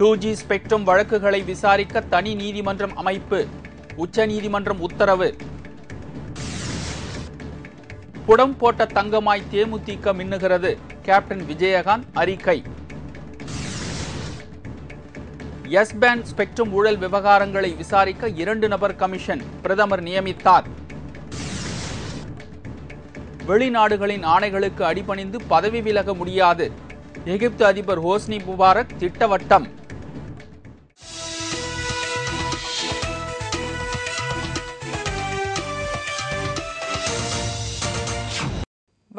Two G spectrum வழக்குகளை விசாரிக்க தனி நீதிமன்றம் அமைப்பு உச்ச நீதிமன்றம் உத்தரவு புடம் போட்ட தங்கமாய் தேமுதிக மின்னுகிறது கேப்டன் விஜயகாந்த் அறிக்கை எஸ் பேங்க் ஸ்பெக்ட்ரம் ஊழல் விவகாரங்களை விசாரிக்க இரண்டு நபர் கமிஷன் பிரதமர் நியமித்தார் வெளிநாடுகளின் ஆணைகளுக்கு அடிபணிந்து பதவி விலக முடியாது எகிப்து அதிபர் ஹோஸ்னி முபாரக் திட்டவட்டம்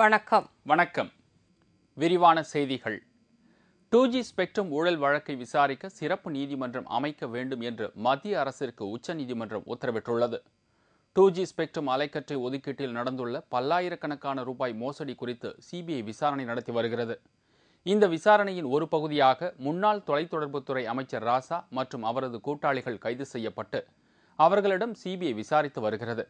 வணக்கம் வணக்கம் விரிவான செய்திகள் டூ ஜி ஸ்பெக்ட்ரம் ஊழல் வழக்கை விசாரிக்க சிறப்பு நீதிமன்றம் அமைக்க வேண்டும் என்று மத்திய அரசிற்கு உச்சநீதிமன்றம் உத்தரவிட்டுள்ளது டூ ஜி ஸ்பெக்ட்ரம் அலைக்கற்றை ஒதுக்கீட்டில் நடந்துள்ள பல்லாயிரக்கணக்கான ரூபாய் மோசடி குறித்து சிபிஐ விசாரணை நடத்தி வருகிறது இந்த விசாரணையின் ஒரு பகுதியாக முன்னாள் தொலைத்தொடர்புத்துறை அமைச்சர் ராசா மற்றும் அவரது கூட்டாளிகள் கைது செய்யப்பட்டு அவர்களிடம் சிபிஐ விசாரித்து வருகிறது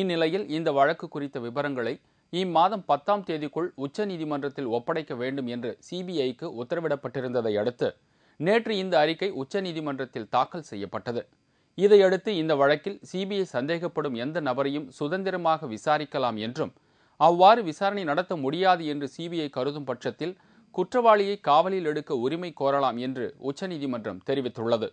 இந்நிலையில் இந்த வழக்கு குறித்த விவரங்களை இம்மாதம் பத்தாம் தேதிக்குள் உச்சநீதிமன்றத்தில் ஒப்படைக்க வேண்டும் என்று சிபிஐக்கு உத்தரவிடப்பட்டிருந்ததை அடுத்து நேற்று இந்த அறிக்கை உச்சநீதிமன்றத்தில் தாக்கல் செய்யப்பட்டது இதையடுத்து இந்த வழக்கில் சிபிஐ சந்தேகப்படும் எந்த நபரையும் சுதந்திரமாக விசாரிக்கலாம் என்றும் அவ்வாறு விசாரணை நடத்த முடியாது என்று சிபிஐ கருதும் பட்சத்தில் குற்றவாளியை காவலில் எடுக்க உரிமை கோரலாம் என்று உச்சநீதிமன்றம் தெரிவித்துள்ளது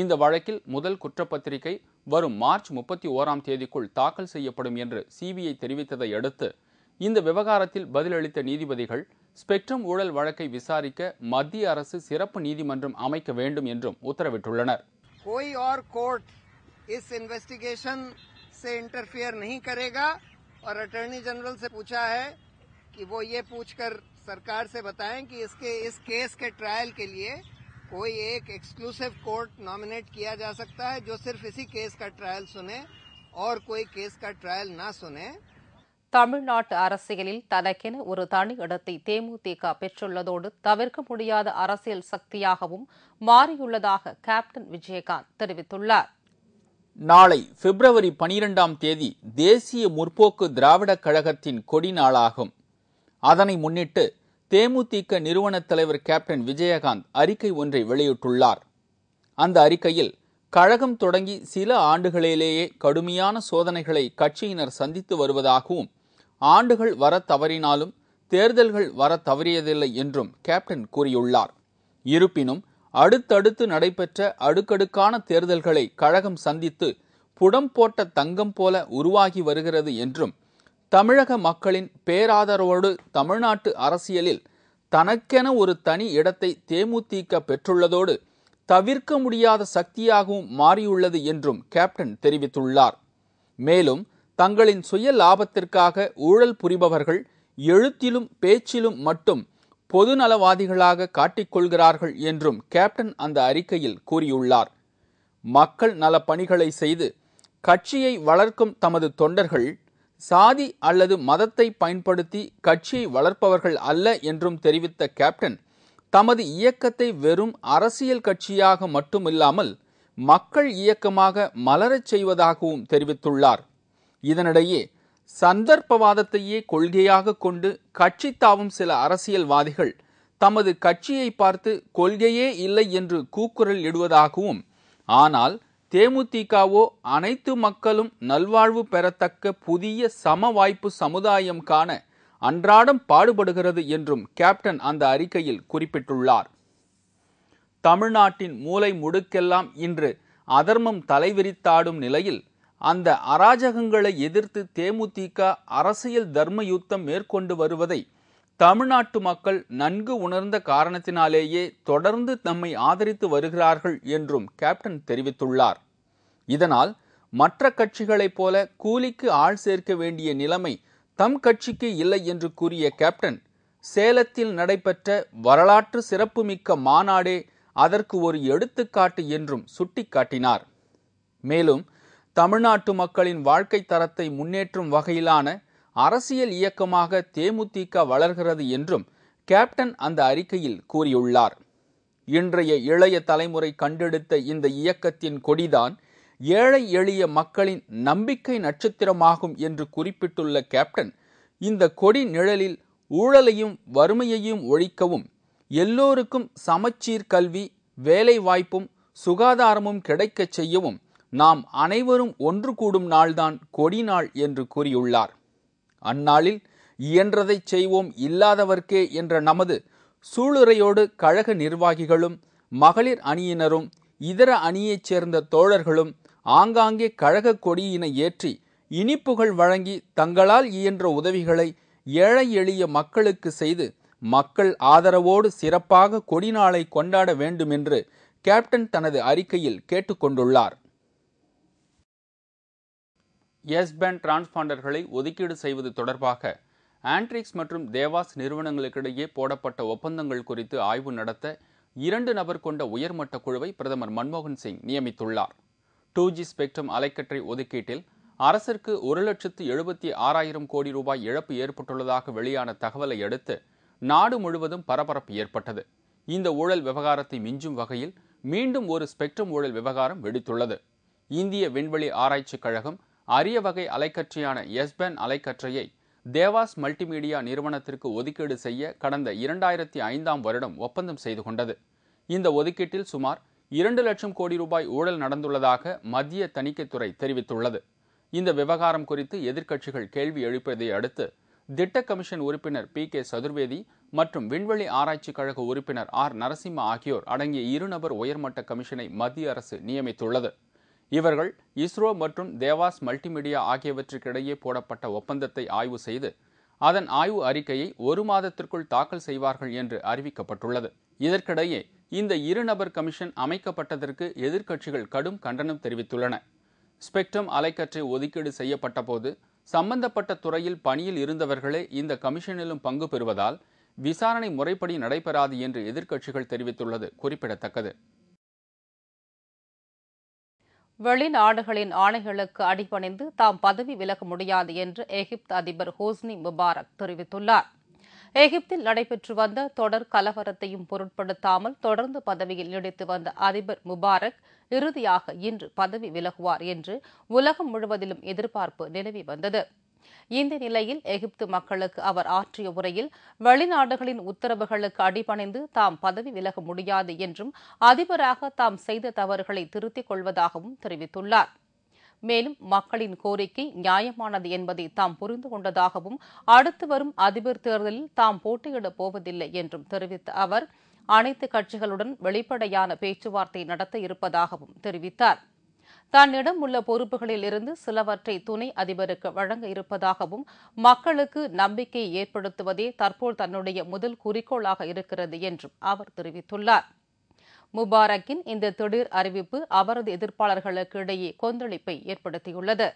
இந்த வழக்கில் முதல் குற்றப்பத்திரிகை வரும் மார்ச் முப்பத்தி ஓராம் தேதிக்குள் தாக்கல் செய்யப்படும் என்று சிபிஐ தெரிவித்ததை அடுத்து இந்த விவகாரத்தில் பதிலளித்த நீதிபதிகள் ஸ்பெக்ட்ரம் ஊழல் வழக்கை விசாரிக்க மத்திய அரசு சிறப்பு நீதிமன்றம் அமைக்க வேண்டும் என்றும் உத்தரவிட்டுள்ளனர் कोई और कोर्ट इस इन्वेस्टिगेशन जनरल से पूछा है कि वो ये पूछकर सरकार से बताएं कि इसके इस केस के ट्रायल के लिए कोई एक एक्सक्लूसिव कोर्ट नॉमिनेट किया जा सकता है जो सिर्फ इसी केस का ट्रायल सुने और कोई केस का ट्रायल ना सुने தமிழ்நாட்டு அரசியலில் தனக்கென ஒரு தனி இடத்தை தேமுதிக பெற்றுள்ளதோடு தவிர்க்க முடியாத அரசியல் சக்தியாகவும் மாறியுள்ளதாக கேப்டன் விஜயகாந்த் தெரிவித்துள்ளார் நாளை பிப்ரவரி பனிரெண்டாம் தேதி தேசிய முற்போக்கு திராவிடக் கழகத்தின் கொடி நாளாகும் அதனை முன்னிட்டு தேமுதிக நிறுவனத் தலைவர் கேப்டன் விஜயகாந்த் அறிக்கை ஒன்றை வெளியிட்டுள்ளார் அந்த அறிக்கையில் கழகம் தொடங்கி சில ஆண்டுகளிலேயே கடுமையான சோதனைகளை கட்சியினர் சந்தித்து வருவதாகவும் ஆண்டுகள் வர தவறினாலும் தேர்தல்கள் வர தவறியதில்லை என்றும் கேப்டன் கூறியுள்ளார் இருப்பினும் அடுத்தடுத்து நடைபெற்ற அடுக்கடுக்கான தேர்தல்களை கழகம் சந்தித்து புடம் போட்ட தங்கம் போல உருவாகி வருகிறது என்றும் தமிழக மக்களின் பேராதரவோடு தமிழ்நாட்டு அரசியலில் தனக்கென ஒரு தனி இடத்தை தேமுதிக பெற்றுள்ளதோடு தவிர்க்க முடியாத சக்தியாகவும் மாறியுள்ளது என்றும் கேப்டன் தெரிவித்துள்ளார் மேலும் தங்களின் சுய லாபத்திற்காக ஊழல் புரிபவர்கள் எழுத்திலும் பேச்சிலும் மட்டும் பொதுநலவாதிகளாக காட்டிக்கொள்கிறார்கள் என்றும் கேப்டன் அந்த அறிக்கையில் கூறியுள்ளார் மக்கள் நல பணிகளை செய்து கட்சியை வளர்க்கும் தமது தொண்டர்கள் சாதி அல்லது மதத்தை பயன்படுத்தி கட்சியை வளர்ப்பவர்கள் அல்ல என்றும் தெரிவித்த கேப்டன் தமது இயக்கத்தை வெறும் அரசியல் கட்சியாக மட்டுமில்லாமல் மக்கள் இயக்கமாக மலரச் செய்வதாகவும் தெரிவித்துள்ளார் இதனிடையே சந்தர்ப்பவாதத்தையே கொள்கையாக கொண்டு கட்சி தாவும் சில அரசியல்வாதிகள் தமது கட்சியை பார்த்து கொள்கையே இல்லை என்று கூக்குரல் இடுவதாகவும் ஆனால் தேமுதிகவோ அனைத்து மக்களும் நல்வாழ்வு பெறத்தக்க புதிய சம வாய்ப்பு சமுதாயம் காண அன்றாடம் பாடுபடுகிறது என்றும் கேப்டன் அந்த அறிக்கையில் குறிப்பிட்டுள்ளார் தமிழ்நாட்டின் மூலை முடுக்கெல்லாம் இன்று அதர்மம் தலைவிரித்தாடும் நிலையில் அந்த அராஜகங்களை எதிர்த்து தேமுதிக அரசியல் தர்ம யுத்தம் மேற்கொண்டு வருவதை தமிழ்நாட்டு மக்கள் நன்கு உணர்ந்த காரணத்தினாலேயே தொடர்ந்து தம்மை ஆதரித்து வருகிறார்கள் என்றும் கேப்டன் தெரிவித்துள்ளார் இதனால் மற்ற கட்சிகளைப் போல கூலிக்கு ஆள் சேர்க்க வேண்டிய நிலைமை தம் கட்சிக்கு இல்லை என்று கூறிய கேப்டன் சேலத்தில் நடைபெற்ற வரலாற்று சிறப்புமிக்க மாநாடே அதற்கு ஒரு எடுத்துக்காட்டு என்றும் சுட்டிக்காட்டினார் மேலும் தமிழ்நாட்டு மக்களின் வாழ்க்கை தரத்தை முன்னேற்றும் வகையிலான அரசியல் இயக்கமாக தேமுதிக வளர்கிறது என்றும் கேப்டன் அந்த அறிக்கையில் கூறியுள்ளார் இன்றைய இளைய தலைமுறை கண்டெடுத்த இந்த இயக்கத்தின் கொடிதான் ஏழை எளிய மக்களின் நம்பிக்கை நட்சத்திரமாகும் என்று குறிப்பிட்டுள்ள கேப்டன் இந்த கொடி நிழலில் ஊழலையும் வறுமையையும் ஒழிக்கவும் எல்லோருக்கும் சமச்சீர் கல்வி வேலைவாய்ப்பும் சுகாதாரமும் கிடைக்கச் செய்யவும் நாம் அனைவரும் ஒன்று கூடும் நாள்தான் கொடி நாள் என்று கூறியுள்ளார் அந்நாளில் இயன்றதைச் செய்வோம் இல்லாதவர்க்கே என்ற நமது சூளுரையோடு கழக நிர்வாகிகளும் மகளிர் அணியினரும் இதர அணியைச் சேர்ந்த தோழர்களும் ஆங்காங்கே கழக கொடியினை ஏற்றி இனிப்புகள் வழங்கி தங்களால் இயன்ற உதவிகளை ஏழை எளிய மக்களுக்கு செய்து மக்கள் ஆதரவோடு சிறப்பாக கொடி நாளை கொண்டாட வேண்டுமென்று கேப்டன் தனது அறிக்கையில் கேட்டுக்கொண்டுள்ளார் எஸ் பேண்ட் டிரான்ஸ்பாண்டர்களை ஒதுக்கீடு செய்வது தொடர்பாக ஆண்ட்ரிக்ஸ் மற்றும் தேவாஸ் நிறுவனங்களுக்கிடையே போடப்பட்ட ஒப்பந்தங்கள் குறித்து ஆய்வு நடத்த இரண்டு நபர் கொண்ட உயர்மட்ட குழுவை பிரதமர் மன்மோகன் சிங் நியமித்துள்ளார் டூ ஜி ஸ்பெக்ட்ரம் அலைக்கற்றை ஒதுக்கீட்டில் அரசிற்கு ஒரு லட்சத்து எழுபத்தி ஆறாயிரம் கோடி ரூபாய் இழப்பு ஏற்பட்டுள்ளதாக வெளியான தகவலை அடுத்து நாடு முழுவதும் பரபரப்பு ஏற்பட்டது இந்த ஊழல் விவகாரத்தை மிஞ்சும் வகையில் மீண்டும் ஒரு ஸ்பெக்ட்ரம் ஊழல் விவகாரம் வெடித்துள்ளது இந்திய விண்வெளி ஆராய்ச்சிக் கழகம் அரிய வகை அலைக்கற்றையான எஸ்பென் அலைக்கற்றையை தேவாஸ் மல்டிமீடியா நிறுவனத்திற்கு ஒதுக்கீடு செய்ய கடந்த இரண்டாயிரத்தி ஐந்தாம் வருடம் ஒப்பந்தம் செய்து கொண்டது இந்த ஒதுக்கீட்டில் சுமார் இரண்டு லட்சம் கோடி ரூபாய் ஊழல் நடந்துள்ளதாக மத்திய தணிக்கைத்துறை தெரிவித்துள்ளது இந்த விவகாரம் குறித்து எதிர்க்கட்சிகள் கேள்வி எழுப்பதை அடுத்து திட்ட கமிஷன் உறுப்பினர் பி கே சதுர்வேதி மற்றும் விண்வெளி ஆராய்ச்சிக் கழக உறுப்பினர் ஆர் நரசிம்ம ஆகியோர் அடங்கிய இருநபர் உயர்மட்ட கமிஷனை மத்திய அரசு நியமித்துள்ளது இவர்கள் இஸ்ரோ மற்றும் தேவாஸ் மல்டிமீடியா ஆகியவற்றுக்கிடையே போடப்பட்ட ஒப்பந்தத்தை ஆய்வு செய்து அதன் ஆய்வு அறிக்கையை ஒரு மாதத்திற்குள் தாக்கல் செய்வார்கள் என்று அறிவிக்கப்பட்டுள்ளது இதற்கிடையே இந்த இரு நபர் கமிஷன் அமைக்கப்பட்டதற்கு எதிர்க்கட்சிகள் கடும் கண்டனம் தெரிவித்துள்ளன ஸ்பெக்ட்ரம் அலைக்கற்றை ஒதுக்கீடு செய்யப்பட்டபோது சம்பந்தப்பட்ட துறையில் பணியில் இருந்தவர்களே இந்த கமிஷனிலும் பங்கு பெறுவதால் விசாரணை முறைப்படி நடைபெறாது என்று எதிர்க்கட்சிகள் தெரிவித்துள்ளது குறிப்பிடத்தக்கது வெளிநாடுகளின் ஆணைகளுக்கு அடிபணிந்து தாம் பதவி விலக முடியாது என்று எகிப்து அதிபர் ஹோஸ்னி முபாரக் தெரிவித்துள்ளார் எகிப்தில் நடைபெற்று வந்த தொடர் கலவரத்தையும் பொருட்படுத்தாமல் தொடர்ந்து பதவியில் நீடித்து வந்த அதிபர் முபாரக் இறுதியாக இன்று பதவி விலகுவார் என்று உலகம் முழுவதிலும் எதிர்பார்ப்பு நிலவி வந்தது இந்த நிலையில் எகிப்து மக்களுக்கு அவர் ஆற்றிய உரையில் வெளிநாடுகளின் உத்தரவுகளுக்கு அடிபணிந்து தாம் பதவி விலக முடியாது என்றும் அதிபராக தாம் செய்த தவறுகளை திருத்திக் கொள்வதாகவும் தெரிவித்துள்ளார் மேலும் மக்களின் கோரிக்கை நியாயமானது என்பதை தாம் புரிந்து கொண்டதாகவும் அடுத்து வரும் அதிபர் தேர்தலில் தாம் போட்டியிடப் போவதில்லை என்றும் தெரிவித்த அவர் அனைத்து கட்சிகளுடன் வெளிப்படையான பேச்சுவார்த்தை நடத்த இருப்பதாகவும் தெரிவித்தாா் தன்னிடம் உள்ள பொறுப்புகளில் இருந்து சிலவற்றை துணை அதிபருக்கு வழங்க இருப்பதாகவும் மக்களுக்கு நம்பிக்கை ஏற்படுத்துவதே தற்போது தன்னுடைய முதல் குறிக்கோளாக இருக்கிறது என்றும் அவர் தெரிவித்துள்ளார் முபாரக்கின் இந்த திடீர் அறிவிப்பு அவரது எதிர்ப்பாளர்களுக்கு இடையே கொந்தளிப்பை ஏற்படுத்தியுள்ளது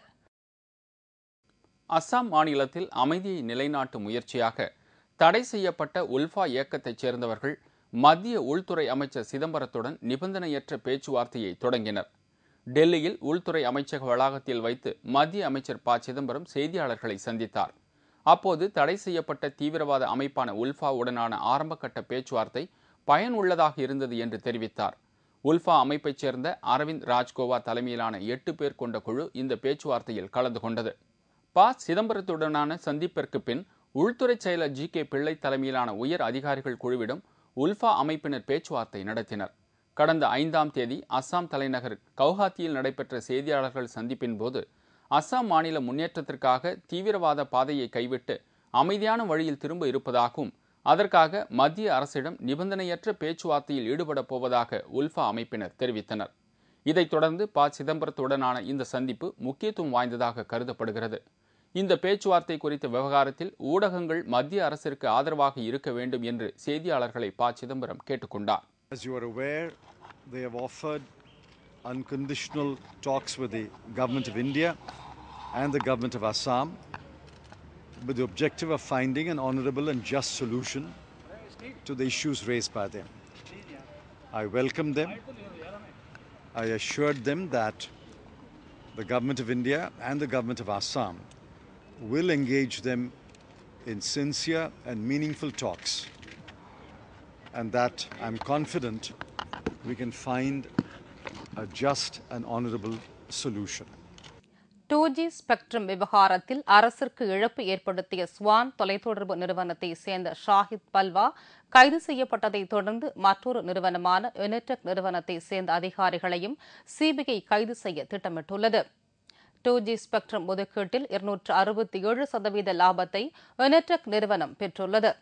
அஸ்ஸாம் மாநிலத்தில் அமைதியை நிலைநாட்டும் முயற்சியாக தடை செய்யப்பட்ட உல்ஃபா இயக்கத்தைச் சேர்ந்தவர்கள் மத்திய உள்துறை அமைச்சர் சிதம்பரத்துடன் நிபந்தனையற்ற பேச்சுவார்த்தையை தொடங்கினர் டெல்லியில் உள்துறை அமைச்சக வளாகத்தில் வைத்து மத்திய அமைச்சர் ப சிதம்பரம் செய்தியாளர்களை சந்தித்தார் அப்போது தடை செய்யப்பட்ட தீவிரவாத அமைப்பான உல்ஃபா உடனான ஆரம்பகட்ட பேச்சுவார்த்தை பயனுள்ளதாக இருந்தது என்று தெரிவித்தார் உல்ஃபா அமைப்பைச் சேர்ந்த அரவிந்த் ராஜ்கோவா தலைமையிலான எட்டு பேர் கொண்ட குழு இந்த பேச்சுவார்த்தையில் கலந்து கொண்டது ப சிதம்பரத்துடனான சந்திப்பிற்கு பின் உள்துறை செயலர் ஜி கே பிள்ளை தலைமையிலான உயர் அதிகாரிகள் குழுவிடம் உல்ஃபா அமைப்பினர் பேச்சுவார்த்தை நடத்தினர் கடந்த ஐந்தாம் தேதி அஸ்ஸாம் தலைநகர் கவுஹாத்தியில் நடைபெற்ற செய்தியாளர்கள் சந்திப்பின் போது அஸ்ஸாம் மாநில முன்னேற்றத்திற்காக தீவிரவாத பாதையை கைவிட்டு அமைதியான வழியில் திரும்ப இருப்பதாகவும் அதற்காக மத்திய அரசிடம் நிபந்தனையற்ற பேச்சுவார்த்தையில் ஈடுபடப் போவதாக உல்ஃபா அமைப்பினர் தெரிவித்தனர் இதைத் தொடர்ந்து ப சிதம்பரத்துடனான இந்த சந்திப்பு முக்கியத்துவம் வாய்ந்ததாக கருதப்படுகிறது இந்த பேச்சுவார்த்தை குறித்த விவகாரத்தில் ஊடகங்கள் மத்திய அரசிற்கு ஆதரவாக இருக்க வேண்டும் என்று செய்தியாளர்களை ப சிதம்பரம் கேட்டுக்கொண்டார் As you are aware, they have offered unconditional talks with the Government of India and the Government of Assam with the objective of finding an honorable and just solution to the issues raised by them. I welcomed them. I assured them that the Government of India and the Government of Assam will engage them in sincere and meaningful talks and that I'm confident we can find a just and honorable solution. Two G spectrum விவகாரத்தில் அரசிற்கு இழப்பு ஏற்படுத்திய Swan தொலைத்தொடர்பு நிறுவனத்தை சேர்ந்த ஷாஹித் பல்வா கைது செய்யப்பட்டதைத் தொடர்ந்து மற்றொரு நிறுவனமான யுனெடெக் நிறுவனத்தை சேர்ந்த அதிகாரிகளையும் சிபிஐ கைது செய்ய திட்டமிட்டுள்ளது டூ ஜி ஸ்பெக்ட்ரம் ஒதுக்கீட்டில் இருநூற்று அறுபத்தி ஏழு சதவீத லாபத்தை யுனெடெக் நிறுவனம் பெற்றுள்ளது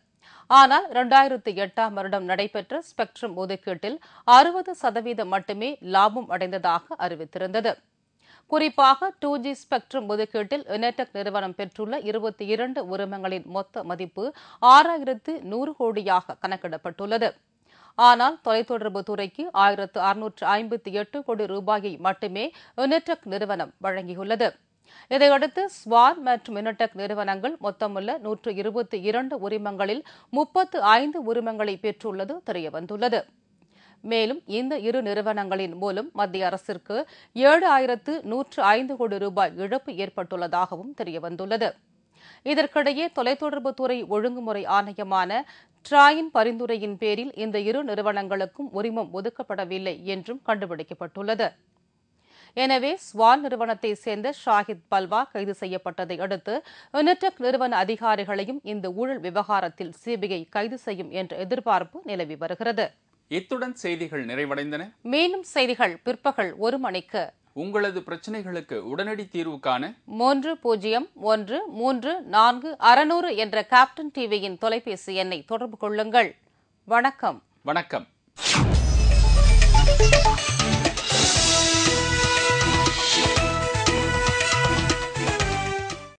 ஆனால் இரண்டாயிரத்தி எட்டாம் வருடம் நடைபெற்ற ஸ்பெக்ட்ரம் ஒதுக்கீட்டில் அறுபது சதவீதம் மட்டுமே லாபம் அடைந்ததாக அறிவித்திருந்தது குறிப்பாக டூ ஜி ஸ்பெக்ட்ரம் ஒதுக்கீட்டில் யுனைடெக் நிறுவனம் பெற்றுள்ள இருபத்தி இரண்டு உரிமங்களின் மொத்த மதிப்பு ஆறாயிரத்து நூறு கோடியாக கணக்கிடப்பட்டுள்ளது ஆனால் தொலைத்தொடர்பு துறைக்கு ஆயிரத்து அறுநூற்று ஐம்பத்தி எட்டு கோடி ரூபாயை மட்டுமே யுனெடெக் நிறுவனம் வழங்கியுள்ளது இதையடுத்து ஸ்வான் மற்றும் மினோடெக் நிறுவனங்கள் மொத்தமுள்ள நூற்று இருபத்தி இரண்டு உரிமங்களில் முப்பத்து ஐந்து உரிமங்களை பெற்றுள்ளது தெரியவந்துள்ளது மேலும் இந்த இரு நிறுவனங்களின் மூலம் மத்திய அரசிற்கு ஏழு ஆயிரத்து நூற்று ஐந்து கோடி ரூபாய் இழப்பு ஏற்பட்டுள்ளதாகவும் தெரியவந்துள்ளது இதற்கிடையே தொலைத்தொடர்புத்துறை ஒழுங்குமுறை ஆணையமான ட்ராயின் பரிந்துரையின் பேரில் இந்த இரு நிறுவனங்களுக்கும் உரிமம் ஒதுக்கப்படவில்லை என்றும் கண்டுபிடிக்கப்பட்டுள்ளது எனவே ஸ்வான் நிறுவனத்தைச் சேர்ந்த ஷாஹித் பல்வா கைது செய்யப்பட்டதை அடுத்து யுனிடெக் நிறுவன அதிகாரிகளையும் இந்த ஊழல் விவகாரத்தில் சிபிஐ கைது செய்யும் என்ற எதிர்பார்ப்பு நிலவி வருகிறது இத்துடன் செய்திகள் நிறைவடைந்தன மேலும் செய்திகள் பிற்பகல் ஒரு மணிக்கு உங்களது பிரச்சனைகளுக்கு உடனடி தீர்வு காண மூன்று பூஜ்ஜியம் ஒன்று மூன்று நான்கு அறநூறு என்ற கேப்டன் டிவியின் தொலைபேசி எண்ணை தொடர்பு கொள்ளுங்கள் வணக்கம் வணக்கம்